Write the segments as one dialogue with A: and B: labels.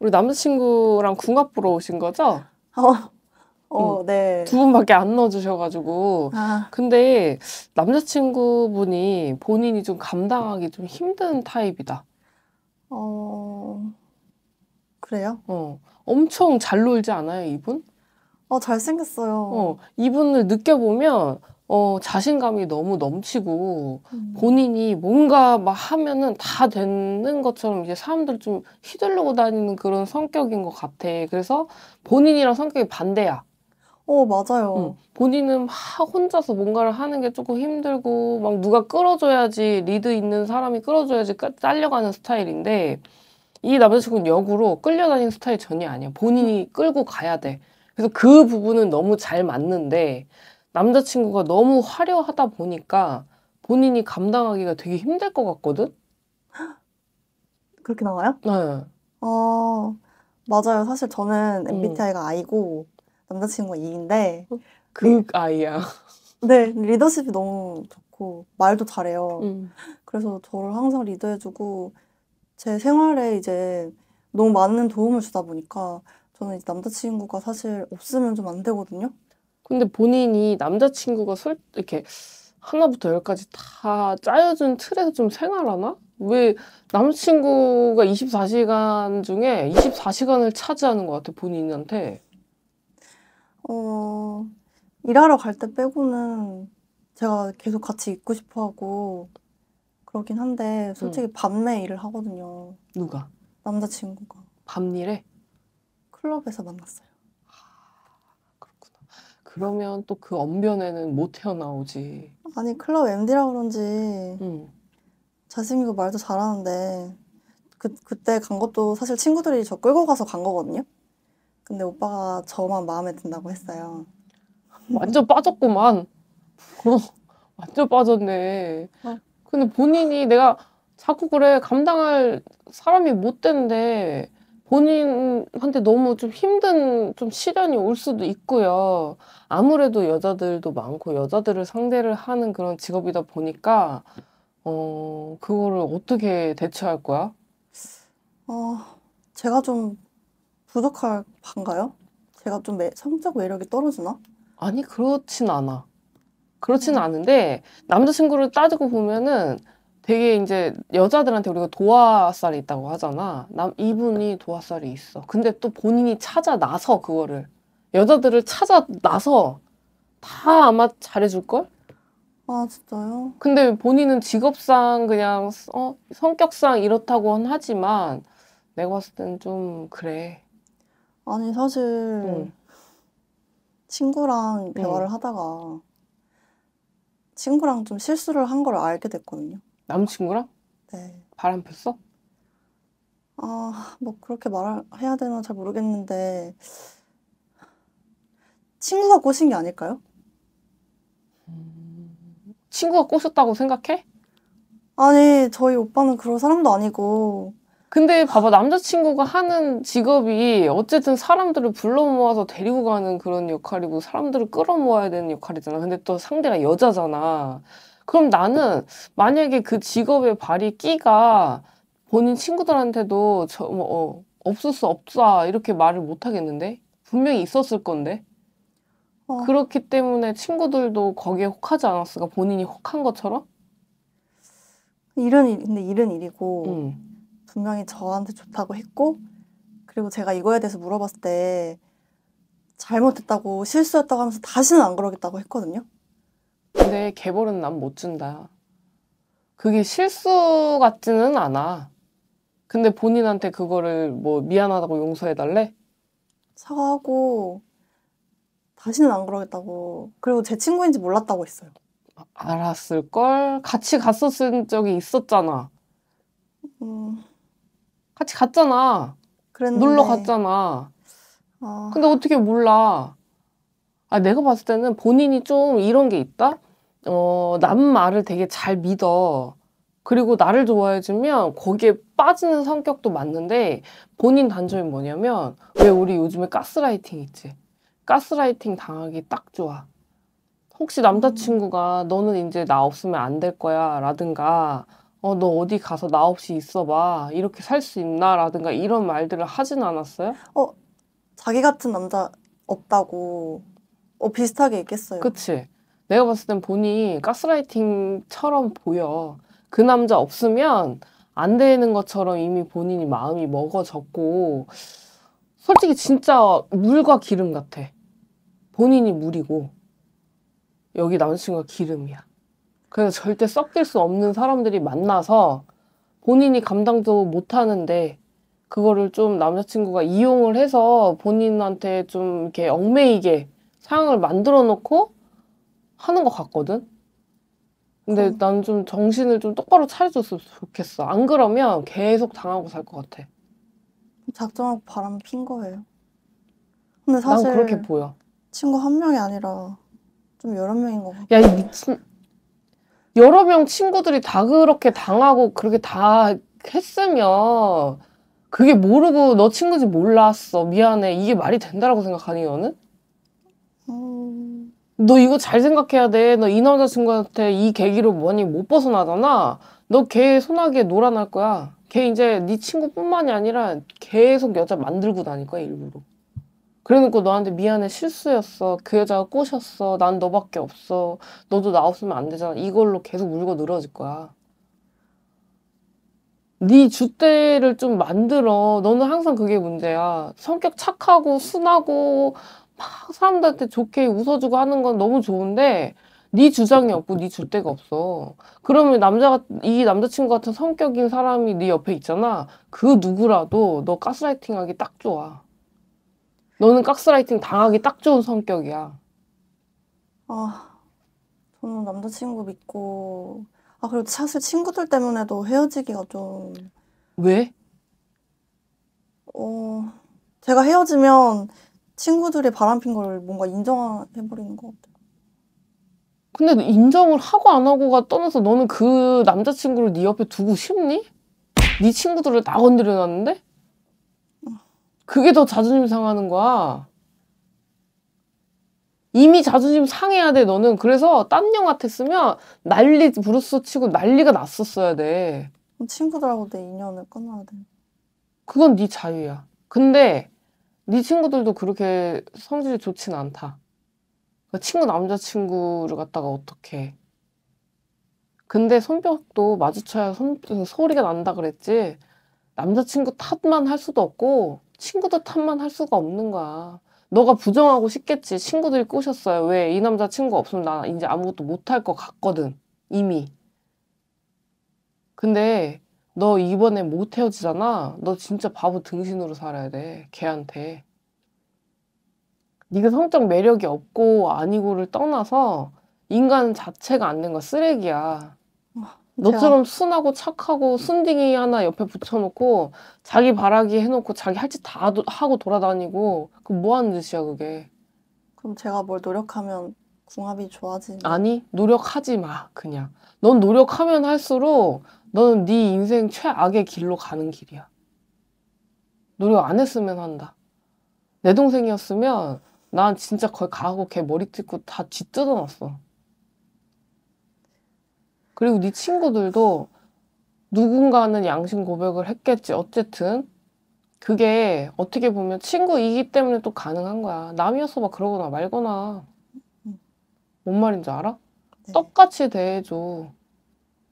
A: 우리 남자친구랑 궁합 보러 오신 거죠? 어, 어, 응. 음. 네. 두 분밖에 안 넣어주셔가지고. 아. 근데 남자친구분이 본인이 좀 감당하기 좀 힘든 타입이다.
B: 어, 그래요?
A: 어. 엄청 잘 놀지 않아요, 이분? 어, 잘생겼어요. 어, 이분을 느껴보면 어, 자신감이 너무 넘치고 음. 본인이 뭔가 막 하면은 다 되는 것처럼 이제 사람들 좀 휘둘르고 다니는 그런 성격인 것 같아. 그래서 본인이랑 성격이 반대야. 어, 맞아요. 응. 본인은 막 혼자서 뭔가를 하는 게 조금 힘들고 막 누가 끌어줘야지 리드 있는 사람이 끌어줘야지 딸려가는 스타일인데 이 남자친구는 역으로 끌려다니는 스타일 전혀 아니야. 본인이 끌고 가야 돼. 그래서 그 부분은 너무 잘 맞는데 남자친구가 너무 화려하다 보니까 본인이 감당하기가 되게 힘들
B: 것 같거든? 그렇게 나와요? 네. 어, 맞아요. 사실 저는 음. MBTI가 I고 남자친구가 E인데 극 어? 그 I야. 네, 리더십이 너무 좋고 말도 잘해요. 음. 그래서 저를 항상 리드해주고 제 생활에 이제 너무 많은 도움을 주다 보니까 저는 남자친구가 사실 없으면 좀 안 되거든요. 근데 본인이
A: 남자친구가 설, 이렇게 하나부터 열까지 다 짜여진 틀에서 좀 생활하나? 왜 남자친구가 24시간 중에 24시간을 차지하는 것 같아, 본인한테?
B: 어, 일하러 갈 때 빼고는 제가 계속 같이 있고 싶어 하고 그러긴 한데, 솔직히 응. 밤에 일을 하거든요. 누가? 남자친구가. 밤일에? 클럽에서 만났어요. 그러면 또
A: 그 언변에는 못 헤어나오지.
B: 아니 클럽 MD라 그런지 응. 자스민도 말도 잘하는데 그 그때 간 것도 사실 친구들이 저 끌고 가서 간 거거든요. 근데 오빠가 저만 마음에 든다고 했어요. 완전 빠졌구만. 어,
A: 완전 빠졌네. 어.
B: 근데 본인이
A: 내가 자꾸 그래 감당할 사람이 못 된데 본인한테 너무 좀 힘든 좀 시련이 올 수도 있고요. 아무래도 여자들도 많고 여자들을 상대를 하는 그런 직업이다 보니까 어
B: 그거를 어떻게
A: 대처할 거야?
B: 어 제가 좀 부족할 반가요? 제가 좀 매, 성적 매력이 떨어지나? 아니 그렇진
A: 않아. 그렇진 음. 않은데 남자친구를 따지고 보면은 되게 이제 여자들한테 우리가 도화살이 있다고 하잖아. 남 이분이 도화살이 있어. 근데 또 본인이 찾아 나서 그거를 여자들을 찾아 나서 다 아마 잘해줄 걸? 아 진짜요? 근데 본인은 직업상 그냥 어, 성격상 이렇다고는 하지만 내가 봤을 땐 좀 그래.
B: 아니 사실 응. 친구랑 대화를 응. 하다가 친구랑 좀 실수를 한 걸 알게 됐거든요. 남친구랑? 네. 바람 폈어? 아, 뭐 그렇게 말해야 되나 잘 모르겠는데 친구가 꼬신 게 아닐까요? 친구가 꼬셨다고 생각해? 아니,
A: 저희 오빠는 그럴 사람도 아니고 근데 봐봐 남자친구가 하는 직업이 어쨌든 사람들을 불러 모아서 데리고 가는 그런 역할이고 사람들을 끌어 모아야 되는 역할이잖아. 근데 또 상대가 여자잖아. 그럼 나는 만약에 그 직업의 발이 끼가 본인 친구들한테도 저, 뭐, 어, 없을 수없어 이렇게 말을 못 하겠는데 분명히 있었을 건데 어. 그렇기 때문에 친구들도 거기에 혹하지 않았을까 본인이 혹한 것처럼
B: 이런 일 근데 이런 일이고 음. 분명히 저한테 좋다고 했고 그리고 제가 이거에 대해서 물어봤을 때 잘못했다고 실수였다고 하면서 다시는 안 그러겠다고 했거든요.
A: 근데 개벌은 난 못 준다. 그게 실수 같지는 않아. 근데 본인한테 그거를 뭐 미안하다고 용서해달래?
B: 사과하고 다시는 안 그러겠다고. 그리고 제 친구인지 몰랐다고 했어요.
A: 아, 알았을걸? 같이 갔었을 적이 있었잖아. 음... 같이 갔잖아. 그랬는데... 놀러 갔잖아. 아... 근데 어떻게 몰라. 아, 내가 봤을 때는 본인이 좀 이런 게 있다? 어, 남 말을 되게 잘 믿어. 그리고 나를 좋아해주면 거기에 빠지는 성격도 맞는데 본인 단점이 뭐냐면 왜 우리 요즘에 가스라이팅 있지? 가스라이팅 당하기 딱 좋아. 혹시 남자친구가 음. 너는 이제 나 없으면 안 될 거야 라든가 어, 너 어디 가서 나 없이 있어봐. 이렇게 살 수 있나? 라든가 이런 말들을 하진 않았어요?
B: 어, 자기 같은 남자 없다고 어, 비슷하게 얘기했어요.
A: 그치. 내가 봤을 땐 본이 인 가스라이팅처럼 보여. 그 남자 없으면 안 되는 것처럼 이미 본인이 마음이 먹어졌고, 솔직히 진짜 물과 기름 같아. 본인이 물이고, 여기 남자친구가 기름이야. 그래서 절대 섞일 수 없는 사람들이 만나서 본인이 감당도 못 하는데, 그거를 좀 남자친구가 이용을 해서 본인한테 좀 이렇게 얽매이게 상황을 만들어 놓고 하는 것 같거든? 근데 어. 난좀 정신을 좀 똑바로 차려줬으면 좋겠어. 안 그러면 계속 당하고 살 것 같아.
B: 작정하고 바람 핀 거예요. 근데 사실 난 그렇게 보여. 친구 한 명이 아니라 좀 여러 명인 거 같아. 야,
A: 미친. 여러 명 친구들이 다 그렇게 당하고 그렇게 다 했으면 그게 모르고 너 친구인지 몰랐어. 미안해. 이게 말이 된다라고 생각하니 너는? 음... 너 이거 잘 생각해야 돼. 너 이 남자친구한테 이 계기로 뭐니 못 벗어나잖아. 너걔 소나기에 놀아날 거야. 걔 이제 네 친구뿐만이 아니라 계속 여자 만들고 다닐 거야 일부러. 그래놓고 너한테 미안해 실수였어. 그 여자가 꼬셨어. 난 너밖에 없어. 너도 나 없으면 안 되잖아. 이걸로 계속 울고 늘어질 거야. 네 주대를 좀 만들어. 너는 항상 그게 문제야. 성격 착하고 순하고 사람들한테 좋게 웃어주고 하는 건 너무 좋은데 네 주장이 없고 네 줄 데가 없어. 그러면 남자가 이 남자친구 같은 성격인 사람이 네 옆에 있잖아. 그 누구라도 너 가스라이팅하기 딱 좋아. 너는 가스라이팅 당하기 딱 좋은 성격이야.
B: 아, 저는 남자친구 믿고 아 그리고 사실 친구들 때문에도 헤어지기가 좀 왜? 어 제가 헤어지면 친구들이 바람핀 걸 뭔가 인정해버리는 것 같아요.
A: 근데 인정을 하고 안 하고가 떠나서 너는 그 남자친구를 네 옆에 두고 싶니? 네 친구들을 다 건드려놨는데? 그게 더 자존심 상하는 거야. 이미 자존심 상해야 돼, 너는. 그래서 딴 영화 했으면 난리, 브루스 치고 난리가 났었어야 돼.
B: 친구들하고 내 인연을 끊어야 돼.
A: 그건 네 자유야. 근데 네 친구들도 그렇게 성질이 좋진 않다. 그러니까 친구 남자친구를 갖다가 어떻게. 근데 손뼉도 마주쳐야 손, 소리가 난다 그랬지. 남자친구 탓만 할 수도 없고 친구들 탓만 할 수가 없는 거야. 너가 부정하고 싶겠지. 친구들이 꼬셨어요. 왜? 이 남자친구 없으면 나 이제 아무것도 못할 것 같거든. 이미. 근데 너 이번에 못 헤어지잖아. 너 진짜 바보 등신으로 살아야 돼. 걔한테. 네가 성적 매력이 없고 아니고를 떠나서 인간 자체가 안 된 거 쓰레기야. 너처럼 순하고 착하고 순딩이 하나 옆에 붙여놓고 자기 바라기 해놓고 자기 할 짓 다 하고 돌아다니고 그 뭐 하는 짓이야 그게.
B: 그럼 제가 뭘 노력하면 궁합이 좋아지는?
A: 아니 노력하지 마 그냥. 넌 노력하면 할수록 너는 네 인생 최악의 길로 가는 길이야. 노력 안 했으면 한다. 내 동생이었으면 난 진짜 거의 가고 걔 머리 뜯고 다 뒤뜯어놨어. 그리고 네 친구들도 누군가는 양심 고백을 했겠지. 어쨌든 그게 어떻게 보면 친구이기 때문에 또 가능한 거야. 남이어서 막 그러거나 말거나. 음. 뭔 말인지 알아? 네. 똑같이 대해줘.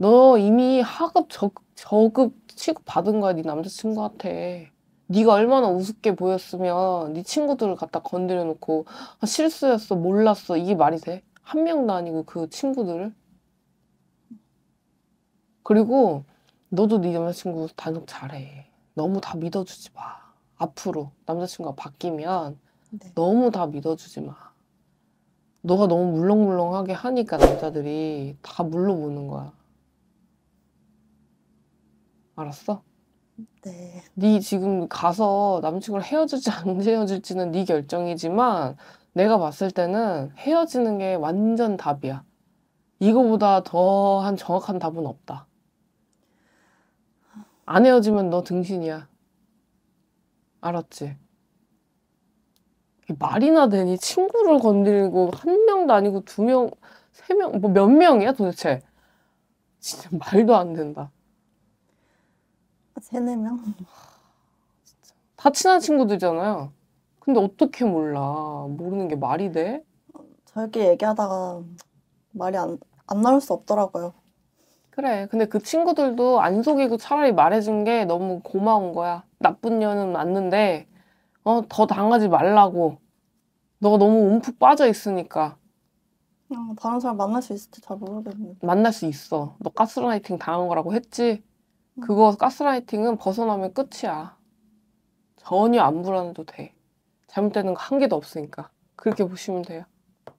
A: 너 이미 하급 저, 저급 취급 받은 거야 네 남자친구한테. 네가 얼마나 우습게 보였으면 네 친구들을 갖다 건드려 놓고 아, 실수였어 몰랐어 이게 말이 돼? 한 명도 아니고 그 친구들을 그리고 너도 네 남자친구 단속 잘해 너무 다 믿어주지 마 앞으로 남자친구가 바뀌면 네. 너무 다 믿어주지 마 너가 너무 물렁물렁하게 하니까 남자들이 다 물러보는 거야 알았어? 네. 네 지금 가서 남친과 헤어질지 안 헤어질지는 네 결정이지만 내가 봤을 때는 헤어지는 게 완전 답이야. 이거보다 더 한 정확한 답은 없다. 안 헤어지면 너 등신이야. 알았지? 말이나 되니 친구를 건드리고 한 명도 아니고 두 명, 세 명, 뭐 몇 명이야 도대체? 진짜 말도 안 된다. 세네 명? 다 친한 친구들이잖아요. 근데 어떻게 몰라? 모르는 게 말이 돼? 저렇게 얘기하다가
B: 말이 안, 안 나올 수 없더라고요. 그래. 근데 그 친구들도
A: 안 속이고 차라리 말해준 게 너무 고마운 거야. 나쁜 년은 맞는데, 어, 더 당하지 말라고. 너가 너무 움푹 빠져 있으니까.
B: 아, 다른 사람 만날 수 있을지 잘 모르겠는데.
A: 만날 수 있어. 너 가스라이팅 당한 거라고 했지? 그거 가스라이팅은 벗어나면 끝이야. 전혀 안 불안해도 돼. 잘못되는 거 한 개도 없으니까. 그렇게 보시면 돼요.